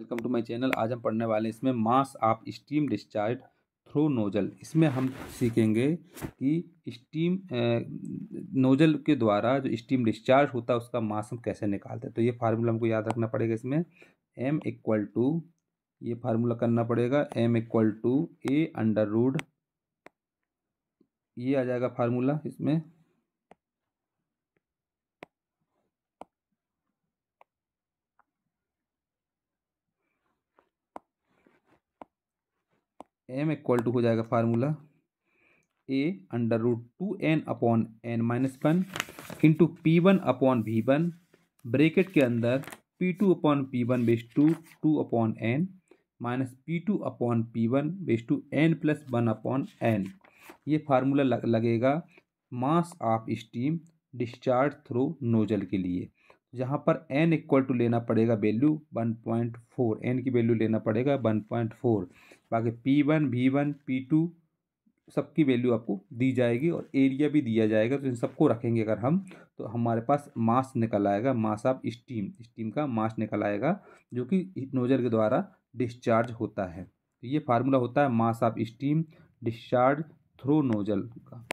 welcome to my channel आज हम पढ़ने वाले हैं इसमें mass of steam discharge through nozzle इसमें हम सीखेंगे कि स्टीम नोजल के द्वारा जो स्टीम डिस्चार्ज होता है उसका मास हम कैसे निकालते हैं तो ये फार्मूला हमको याद रखना पड़ेगा इसमें एम इक्वल टू ये फार्मूला करना पड़ेगा M equal to A under root ये आ जाएगा फार्मूला इसमें एम इक्वल टू हो जाएगा formula A under root two N upon N minus one into P one upon V one bracket के अंदर P two upon P one base to two upon N minus P two upon P one base to N plus one upon N ये formula लग, लगेगा mass of steam discharge through nozzle के लिए जहाँ पर N equal to लेना पड़ेगा value one point four N की वैल्यू लेना पड़ेगा वन पॉइंट फोर बाकी P one V one P two सबकी वैल्यू आपको दी जाएगी और एरिया भी दिया जाएगा तो इन सबको रखेंगे अगर हम तो हमारे पास मास निकल आएगा मास ऑफ स्टीम स्टीम का मास निकल आएगा जो कि नोजर के द्वारा डिस्चार्ज होता है तो ये फार्मूला होता है mass of steam discharge through nozzle का